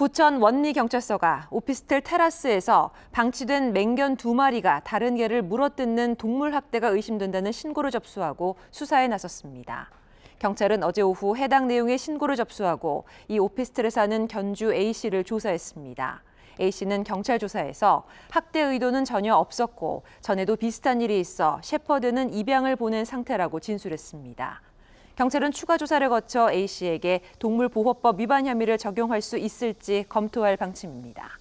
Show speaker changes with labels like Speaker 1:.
Speaker 1: 부천 원리경찰서가 오피스텔 테라스에서 방치된 맹견 두 마리가 다른 개를 물어뜯는 동물 학대가 의심된다는 신고를 접수하고 수사에 나섰습니다. 경찰은 어제 오후 해당 내용의 신고를 접수하고 이 오피스텔에 사는 견주 A씨를 조사했습니다. A씨는 경찰 조사에서 학대 의도는 전혀 없었고 전에도 비슷한 일이 있어 셰퍼드는 입양을 보낸 상태라고 진술했습니다. 경찰은 추가 조사를 거쳐 A씨에게 동물보호법 위반 혐의를 적용할 수 있을지 검토할 방침입니다.